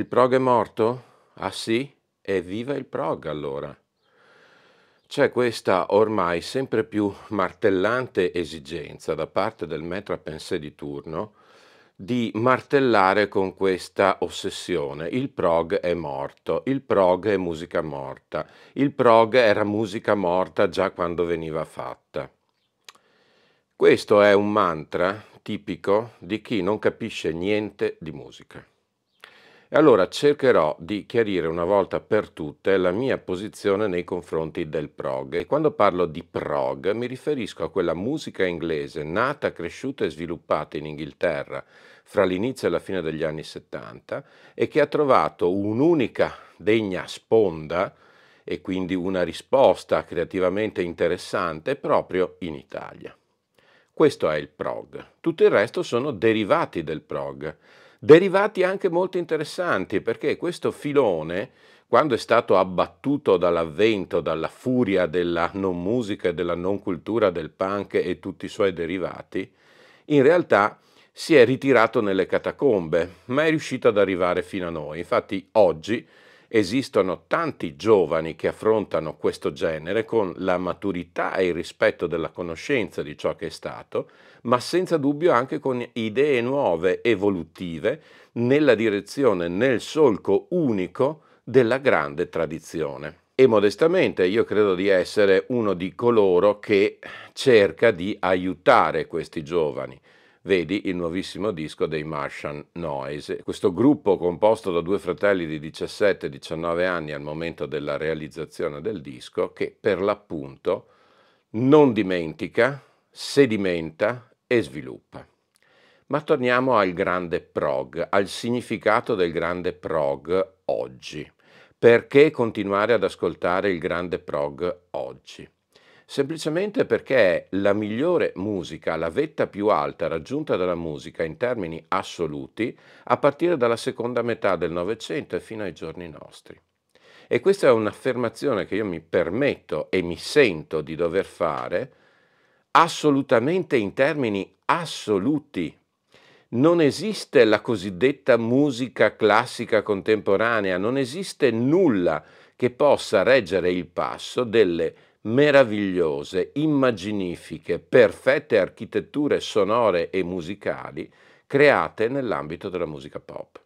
Il prog è morto? Ah sì? Evviva il prog allora! C'è questa ormai sempre più martellante esigenza da parte del maître à pensée di turno di martellare con questa ossessione. Il prog è morto, il prog è musica morta, il prog era musica morta già quando veniva fatta. Questo è un mantra tipico di chi non capisce niente di musica. E allora cercherò di chiarire una volta per tutte la mia posizione nei confronti del prog. E quando parlo di prog mi riferisco a quella musica inglese nata, cresciuta e sviluppata in Inghilterra fra l'inizio e la fine degli anni 70 e che ha trovato un'unica degna sponda e quindi una risposta creativamente interessante proprio in Italia. Questo è il prog. Tutto il resto sono derivati del prog. Derivati anche molto interessanti perché questo filone, quando è stato abbattuto dall'avvento, dalla furia della non musica e della non cultura del punk e tutti i suoi derivati, in realtà si è ritirato nelle catacombe, ma è riuscito ad arrivare fino a noi. Infatti oggi Esistono tanti giovani che affrontano questo genere con la maturità e il rispetto della conoscenza di ciò che è stato, ma senza dubbio anche con idee nuove, evolutive, nella direzione, nel solco unico della grande tradizione. E modestamente io credo di essere uno di coloro che cerca di aiutare questi giovani, Vedi il nuovissimo disco dei Martian Noise. Questo gruppo composto da due fratelli di 17 19 anni al momento della realizzazione del disco che per l'appunto non dimentica, sedimenta e sviluppa. Ma torniamo al grande prog, al significato del grande prog oggi. Perché continuare ad ascoltare il grande prog oggi? semplicemente perché è la migliore musica, la vetta più alta raggiunta dalla musica in termini assoluti a partire dalla seconda metà del Novecento e fino ai giorni nostri. E questa è un'affermazione che io mi permetto e mi sento di dover fare assolutamente in termini assoluti. Non esiste la cosiddetta musica classica contemporanea, non esiste nulla che possa reggere il passo delle meravigliose, immaginifiche, perfette architetture sonore e musicali create nell'ambito della musica pop.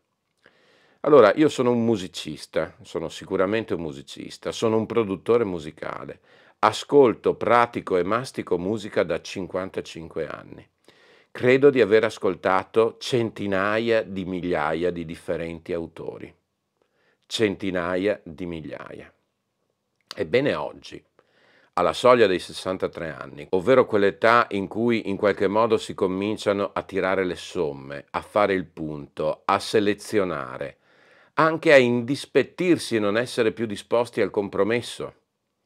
Allora, io sono un musicista, sono sicuramente un musicista, sono un produttore musicale, ascolto, pratico e mastico musica da 55 anni. Credo di aver ascoltato centinaia di migliaia di differenti autori. Centinaia di migliaia. Ebbene oggi, alla soglia dei 63 anni, ovvero quell'età in cui in qualche modo si cominciano a tirare le somme, a fare il punto, a selezionare, anche a indispettirsi e non essere più disposti al compromesso.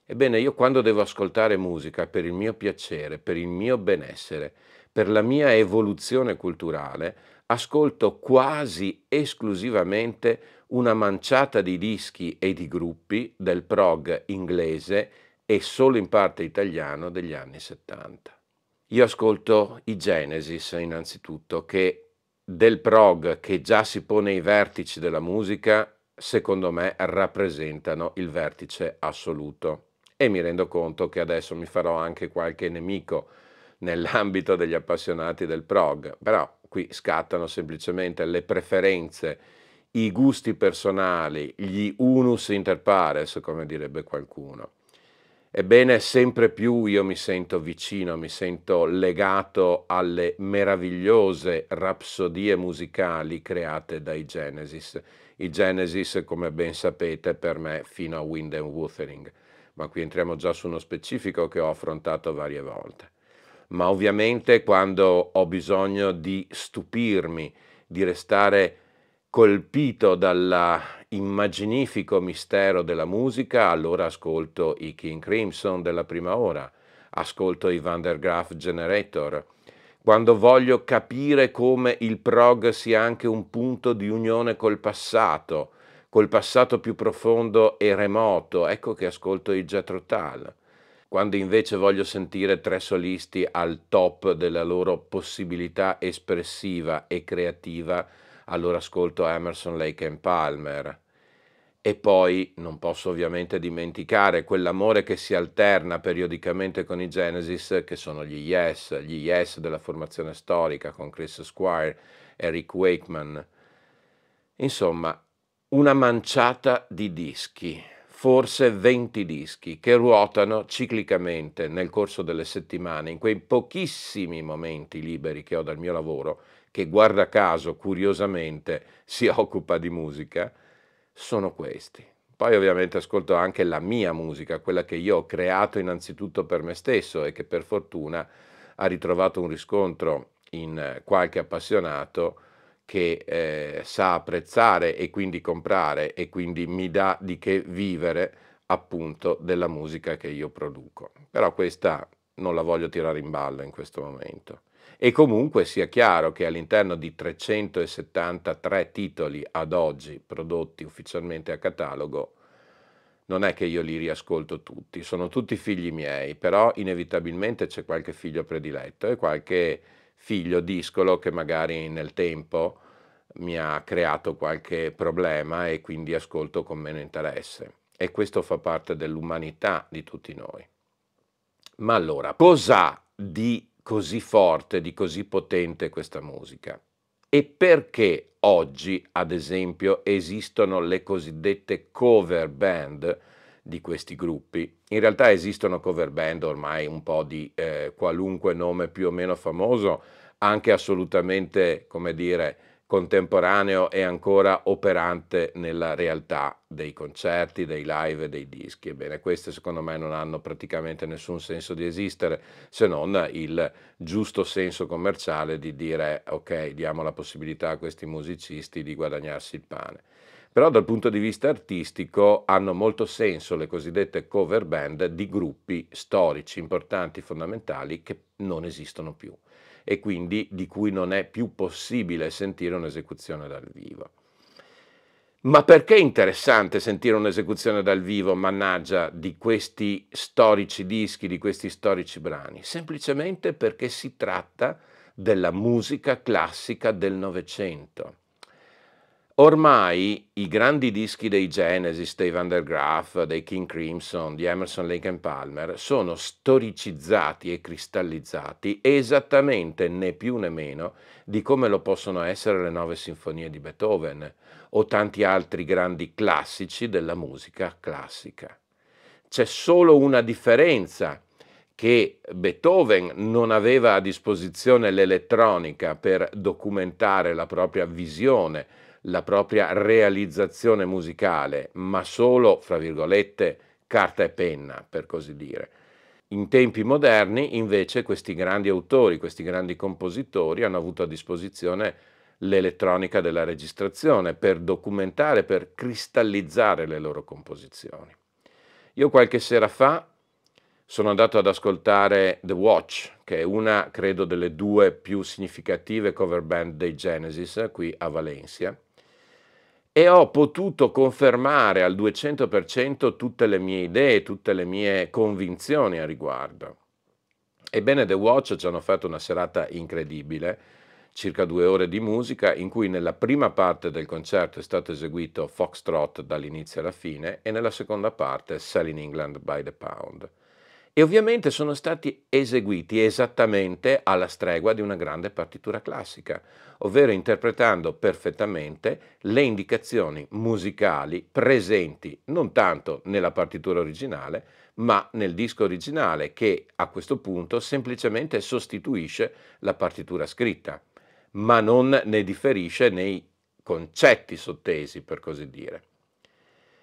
Ebbene, io quando devo ascoltare musica per il mio piacere, per il mio benessere, per la mia evoluzione culturale, ascolto quasi esclusivamente una manciata di dischi e di gruppi del prog inglese e solo in parte italiano degli anni 70. Io ascolto i Genesis innanzitutto, che del prog che già si pone ai vertici della musica, secondo me rappresentano il vertice assoluto. E mi rendo conto che adesso mi farò anche qualche nemico nell'ambito degli appassionati del prog, però qui scattano semplicemente le preferenze, i gusti personali, gli unus inter pares, come direbbe qualcuno. Ebbene, sempre più io mi sento vicino, mi sento legato alle meravigliose rapsodie musicali create dai Genesis. I Genesis, come ben sapete, per me fino a Wind and Wuthering, ma qui entriamo già su uno specifico che ho affrontato varie volte. Ma ovviamente quando ho bisogno di stupirmi, di restare colpito dall'immaginifico mistero della musica, allora ascolto i King Crimson della prima ora, ascolto i Van der Graaf Generator. Quando voglio capire come il prog sia anche un punto di unione col passato, col passato più profondo e remoto, ecco che ascolto i Jethro Tull. Quando invece voglio sentire tre solisti al top della loro possibilità espressiva e creativa, allora ascolto Emerson, Lake and Palmer. E poi non posso ovviamente dimenticare quell'amore che si alterna periodicamente con i Genesis, che sono gli Yes, gli Yes della formazione storica con Chris Squire e Rick Wakeman. Insomma, una manciata di dischi, forse 20 dischi, che ruotano ciclicamente nel corso delle settimane, in quei pochissimi momenti liberi che ho dal mio lavoro, che guarda caso, curiosamente, si occupa di musica, sono questi. Poi ovviamente ascolto anche la mia musica, quella che io ho creato innanzitutto per me stesso e che per fortuna ha ritrovato un riscontro in eh, qualche appassionato che eh, sa apprezzare e quindi comprare e quindi mi dà di che vivere appunto della musica che io produco. Però questa non la voglio tirare in ballo in questo momento e comunque sia chiaro che all'interno di 373 titoli ad oggi prodotti ufficialmente a catalogo, non è che io li riascolto tutti, sono tutti figli miei, però inevitabilmente c'è qualche figlio prediletto e qualche figlio discolo che magari nel tempo mi ha creato qualche problema e quindi ascolto con meno interesse. E questo fa parte dell'umanità di tutti noi. Ma allora, cosa di così forte, di così potente questa musica? E perché oggi, ad esempio, esistono le cosiddette cover band di questi gruppi? In realtà esistono cover band ormai un po' di eh, qualunque nome più o meno famoso, anche assolutamente, come dire, contemporaneo e ancora operante nella realtà dei concerti, dei live e dei dischi. Ebbene, queste secondo me non hanno praticamente nessun senso di esistere se non il giusto senso commerciale di dire ok, diamo la possibilità a questi musicisti di guadagnarsi il pane. Però dal punto di vista artistico hanno molto senso le cosiddette cover band di gruppi storici, importanti, fondamentali che non esistono più e quindi di cui non è più possibile sentire un'esecuzione dal vivo. Ma perché è interessante sentire un'esecuzione dal vivo, mannaggia, di questi storici dischi, di questi storici brani? Semplicemente perché si tratta della musica classica del Novecento Ormai i grandi dischi dei Genesis, dei Van der Graaf, dei King Crimson, di Emerson, Lake and Palmer sono storicizzati e cristallizzati esattamente né più né meno di come lo possono essere le nove sinfonie di Beethoven o tanti altri grandi classici della musica classica. C'è solo una differenza che Beethoven non aveva a disposizione l'elettronica per documentare la propria visione la propria realizzazione musicale, ma solo, fra virgolette, carta e penna, per così dire. In tempi moderni, invece, questi grandi autori, questi grandi compositori hanno avuto a disposizione l'elettronica della registrazione per documentare, per cristallizzare le loro composizioni. Io qualche sera fa sono andato ad ascoltare The Watch, che è una, credo, delle due più significative cover band dei Genesis qui a Valencia e ho potuto confermare al 200% tutte le mie idee, tutte le mie convinzioni a riguardo. Ebbene, The Watch ci hanno fatto una serata incredibile, circa due ore di musica, in cui nella prima parte del concerto è stato eseguito Foxtrot dall'inizio alla fine e nella seconda parte Selling England by the Pound e ovviamente sono stati eseguiti esattamente alla stregua di una grande partitura classica, ovvero interpretando perfettamente le indicazioni musicali presenti non tanto nella partitura originale, ma nel disco originale che a questo punto semplicemente sostituisce la partitura scritta, ma non ne differisce nei concetti sottesi, per così dire.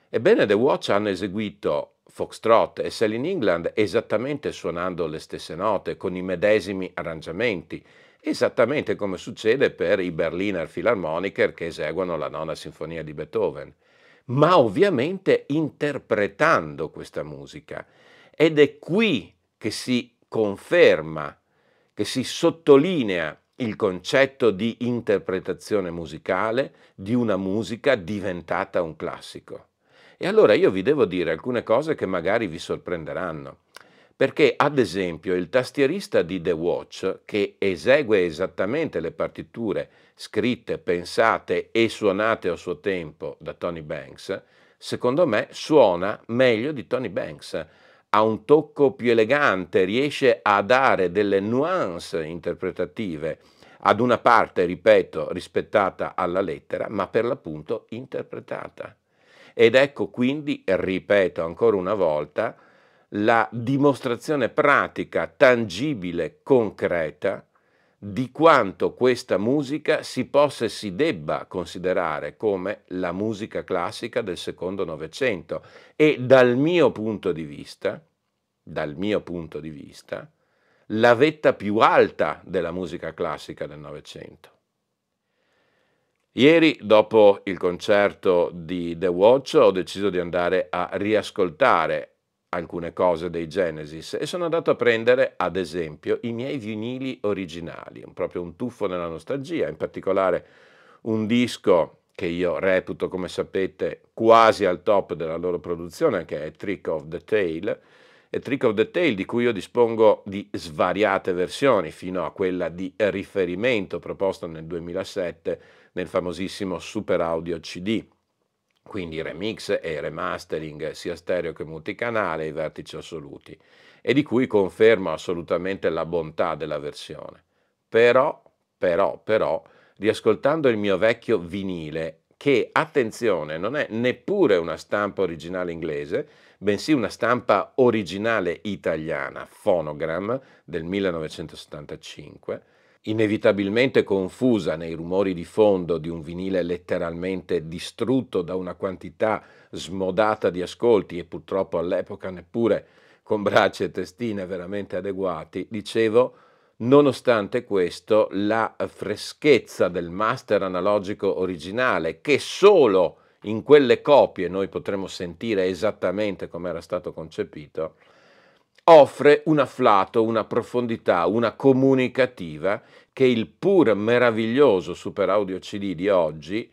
Ebbene, The Watch hanno eseguito Foxtrot e Sell in England esattamente suonando le stesse note, con i medesimi arrangiamenti, esattamente come succede per i Berliner Philharmoniker che eseguono la nona sinfonia di Beethoven, ma ovviamente interpretando questa musica. Ed è qui che si conferma, che si sottolinea il concetto di interpretazione musicale di una musica diventata un classico. E allora io vi devo dire alcune cose che magari vi sorprenderanno. Perché, ad esempio, il tastierista di The Watch, che esegue esattamente le partiture scritte, pensate e suonate a suo tempo da Tony Banks, secondo me suona meglio di Tony Banks ha un tocco più elegante, riesce a dare delle nuance interpretative ad una parte, ripeto, rispettata alla lettera, ma per l'appunto interpretata. Ed ecco quindi, ripeto ancora una volta, la dimostrazione pratica, tangibile, concreta di quanto questa musica si possa e si debba considerare come la musica classica del secondo Novecento e dal mio punto di vista, dal mio punto di vista, la vetta più alta della musica classica del Novecento. Ieri, dopo il concerto di The Watch, ho deciso di andare a riascoltare alcune cose dei Genesis e sono andato a prendere, ad esempio, i miei vinili originali, proprio un tuffo nella nostalgia, in particolare un disco che io reputo, come sapete, quasi al top della loro produzione, che è Trick of the Tail, e Trick of the Tail di cui io dispongo di svariate versioni, fino a quella di riferimento proposta nel 2007 nel famosissimo Super Audio CD. Quindi remix e remastering sia stereo che multicanale ai vertici assoluti e di cui confermo assolutamente la bontà della versione. Però, però, però, riascoltando il mio vecchio vinile, che attenzione non è neppure una stampa originale inglese, bensì una stampa originale italiana, Phonogram del 1975, inevitabilmente confusa nei rumori di fondo di un vinile letteralmente distrutto da una quantità smodata di ascolti e purtroppo all'epoca neppure con braccia e testine veramente adeguati, dicevo, nonostante questo, la freschezza del master analogico originale, che solo in quelle copie noi potremo sentire esattamente come era stato concepito, offre un afflato, una profondità, una comunicativa che il pur meraviglioso Super Audio CD di oggi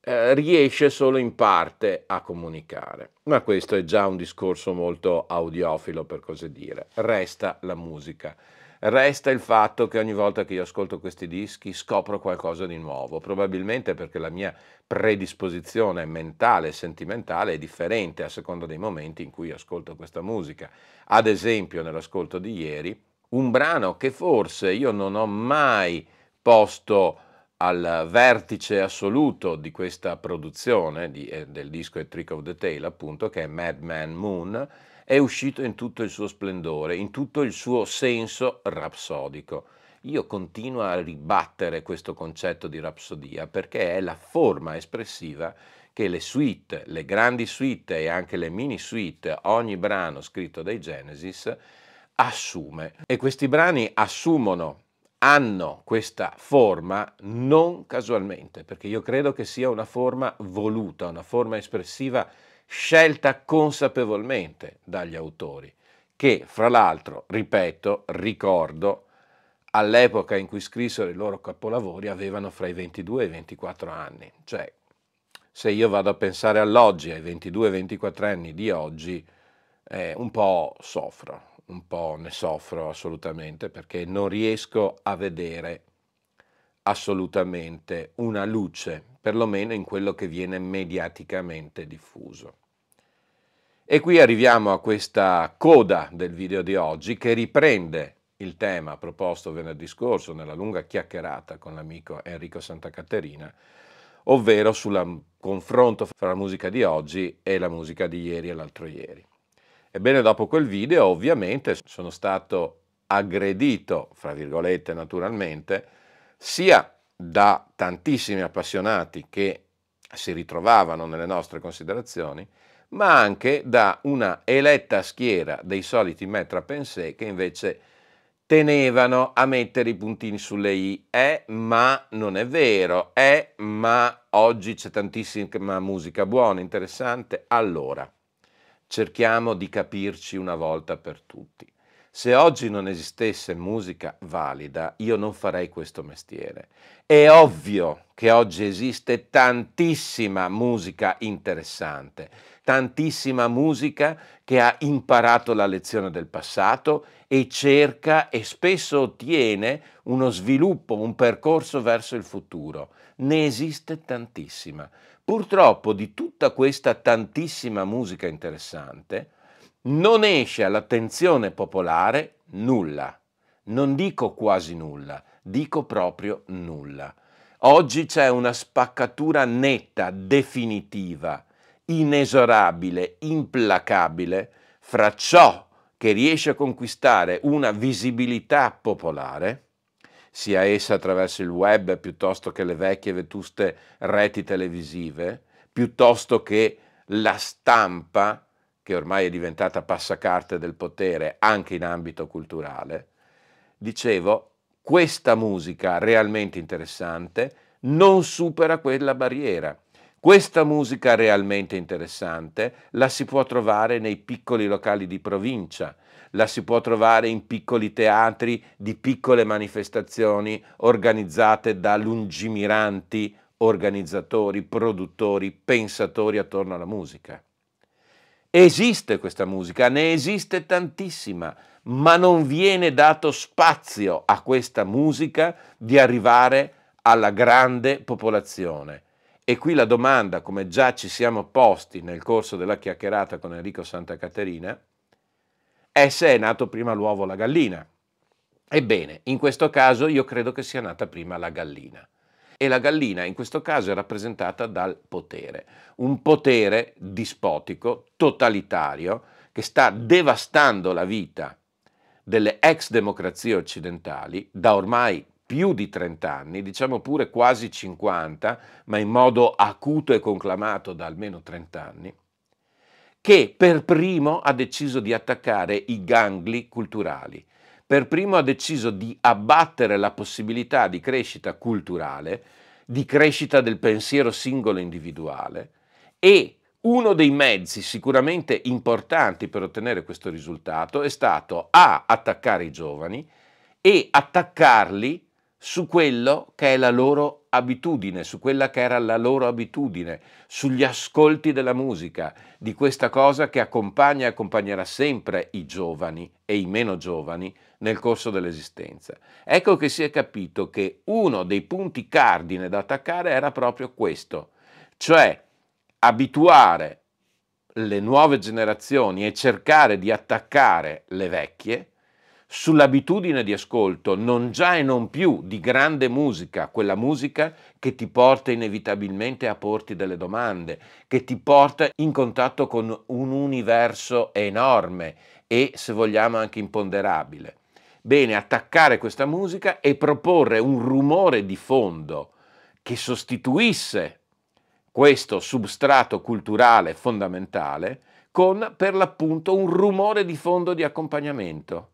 eh, riesce solo in parte a comunicare. Ma questo è già un discorso molto audiofilo, per così dire. Resta la musica. Resta il fatto che ogni volta che io ascolto questi dischi scopro qualcosa di nuovo, probabilmente perché la mia predisposizione mentale e sentimentale è differente a seconda dei momenti in cui ascolto questa musica. Ad esempio, nell'ascolto di ieri, un brano che forse io non ho mai posto al vertice assoluto di questa produzione di, eh, del disco A Trick of the Tale, appunto, che è Madman Moon, è uscito in tutto il suo splendore, in tutto il suo senso rapsodico. Io continuo a ribattere questo concetto di rapsodia perché è la forma espressiva che le suite, le grandi suite e anche le mini suite, ogni brano scritto dai Genesis, assume. E questi brani assumono, hanno questa forma non casualmente, perché io credo che sia una forma voluta, una forma espressiva scelta consapevolmente dagli autori, che fra l'altro, ripeto, ricordo, all'epoca in cui scrissero i loro capolavori avevano fra i 22 e i 24 anni. Cioè, se io vado a pensare all'oggi, ai 22-24 anni di oggi, eh, un po' soffro, un po' ne soffro assolutamente perché non riesco a vedere assolutamente una luce, perlomeno in quello che viene mediaticamente diffuso. E qui arriviamo a questa coda del video di oggi che riprende il tema proposto venerdì scorso nella lunga chiacchierata con l'amico Enrico Santacaterina, ovvero sul mm, confronto fra la musica di oggi e la musica di ieri e l'altro ieri. Ebbene, dopo quel video, ovviamente, sono stato aggredito, fra virgolette naturalmente, sia da tantissimi appassionati che si ritrovavano nelle nostre considerazioni, ma anche da una eletta schiera dei soliti metra pensé che invece tenevano a mettere i puntini sulle i. È ma non è vero. È ma oggi c'è tantissima musica buona, interessante. Allora, cerchiamo di capirci una volta per tutti. Se oggi non esistesse musica valida, io non farei questo mestiere. È ovvio che oggi esiste tantissima musica interessante, tantissima musica che ha imparato la lezione del passato e cerca e spesso ottiene uno sviluppo, un percorso verso il futuro. Ne esiste tantissima. Purtroppo di tutta questa tantissima musica interessante, non esce all'attenzione popolare nulla. Non dico quasi nulla, dico proprio nulla. Oggi c'è una spaccatura netta, definitiva, inesorabile, implacabile fra ciò che riesce a conquistare una visibilità popolare, sia essa attraverso il web piuttosto che le vecchie vetuste reti televisive, piuttosto che la stampa che ormai è diventata passacarte del potere anche in ambito culturale, dicevo, questa musica realmente interessante non supera quella barriera. Questa musica realmente interessante la si può trovare nei piccoli locali di provincia, la si può trovare in piccoli teatri di piccole manifestazioni organizzate da lungimiranti organizzatori, produttori, pensatori attorno alla musica. Esiste questa musica, ne esiste tantissima, ma non viene dato spazio a questa musica di arrivare alla grande popolazione. E qui la domanda, come già ci siamo posti nel corso della chiacchierata con Enrico Santa Caterina, è se è nato prima l'uovo o la gallina. Ebbene, in questo caso io credo che sia nata prima la gallina e la gallina in questo caso è rappresentata dal potere, un potere dispotico, totalitario, che sta devastando la vita delle ex democrazie occidentali da ormai più di 30 anni, diciamo pure quasi 50, ma in modo acuto e conclamato da almeno 30 anni, che per primo ha deciso di attaccare i gangli culturali, per primo ha deciso di abbattere la possibilità di crescita culturale, di crescita del pensiero singolo individuale e uno dei mezzi sicuramente importanti per ottenere questo risultato è stato a attaccare i giovani e attaccarli su quello che è la loro abitudine, su quella che era la loro abitudine, sugli ascolti della musica, di questa cosa che accompagna e accompagnerà sempre i giovani e i meno giovani nel corso dell'esistenza. Ecco che si è capito che uno dei punti cardine da attaccare era proprio questo, cioè abituare le nuove generazioni e cercare di attaccare le vecchie sull'abitudine di ascolto, non già e non più di grande musica, quella musica che ti porta inevitabilmente a porti delle domande, che ti porta in contatto con un universo enorme e, se vogliamo, anche imponderabile. Bene, attaccare questa musica e proporre un rumore di fondo che sostituisse questo substrato culturale fondamentale con per l'appunto un rumore di fondo di accompagnamento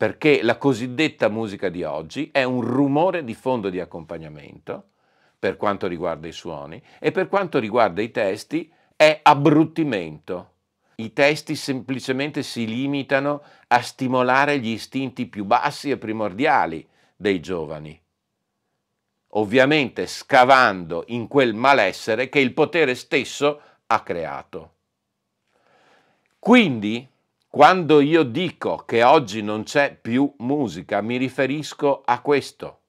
perché la cosiddetta musica di oggi è un rumore di fondo di accompagnamento per quanto riguarda i suoni e per quanto riguarda i testi è abbruttimento. I testi semplicemente si limitano a stimolare gli istinti più bassi e primordiali dei giovani, ovviamente scavando in quel malessere che il potere stesso ha creato. Quindi quando io dico che oggi non c'è più musica, mi riferisco a questo.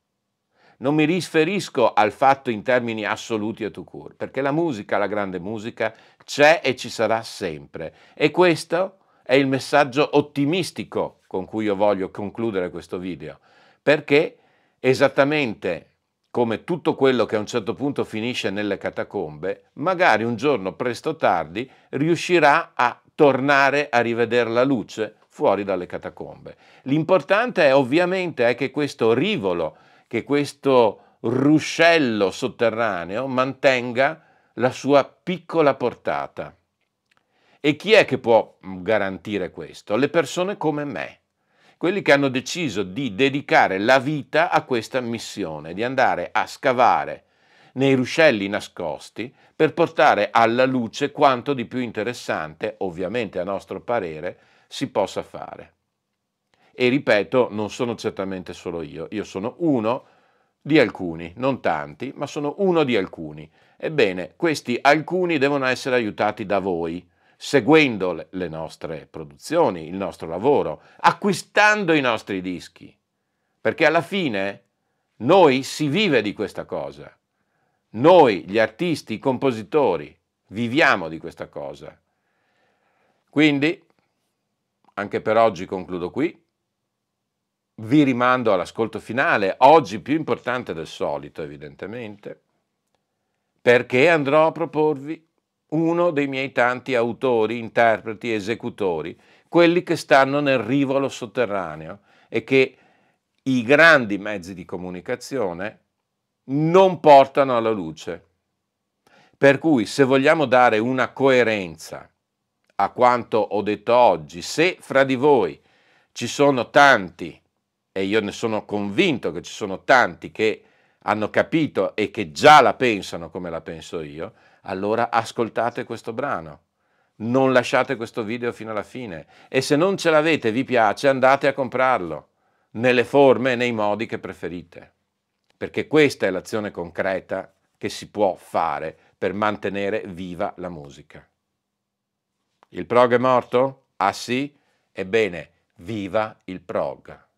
Non mi riferisco al fatto in termini assoluti e tout court, perché la musica, la grande musica, c'è e ci sarà sempre. E questo è il messaggio ottimistico con cui io voglio concludere questo video, perché esattamente come tutto quello che a un certo punto finisce nelle catacombe, magari un giorno, presto o tardi, riuscirà a tornare a rivedere la luce fuori dalle catacombe. L'importante è ovviamente è che questo rivolo, che questo ruscello sotterraneo mantenga la sua piccola portata. E chi è che può garantire questo? Le persone come me, quelli che hanno deciso di dedicare la vita a questa missione, di andare a scavare nei ruscelli nascosti per portare alla luce quanto di più interessante, ovviamente a nostro parere, si possa fare. E ripeto, non sono certamente solo io, io sono uno di alcuni, non tanti, ma sono uno di alcuni. Ebbene, questi alcuni devono essere aiutati da voi, seguendo le nostre produzioni, il nostro lavoro, acquistando i nostri dischi, perché alla fine noi si vive di questa cosa. Noi, gli artisti, i compositori, viviamo di questa cosa. Quindi, anche per oggi concludo qui. Vi rimando all'ascolto finale, oggi più importante del solito evidentemente, perché andrò a proporvi uno dei miei tanti autori, interpreti, esecutori, quelli che stanno nel rivolo sotterraneo e che i grandi mezzi di comunicazione non portano alla luce. Per cui se vogliamo dare una coerenza a quanto ho detto oggi, se fra di voi ci sono tanti, e io ne sono convinto che ci sono tanti che hanno capito e che già la pensano come la penso io, allora ascoltate questo brano. Non lasciate questo video fino alla fine e se non ce l'avete vi piace andate a comprarlo nelle forme e nei modi che preferite perché questa è l'azione concreta che si può fare per mantenere viva la musica. Il prog è morto? Ah sì? Ebbene, viva il prog!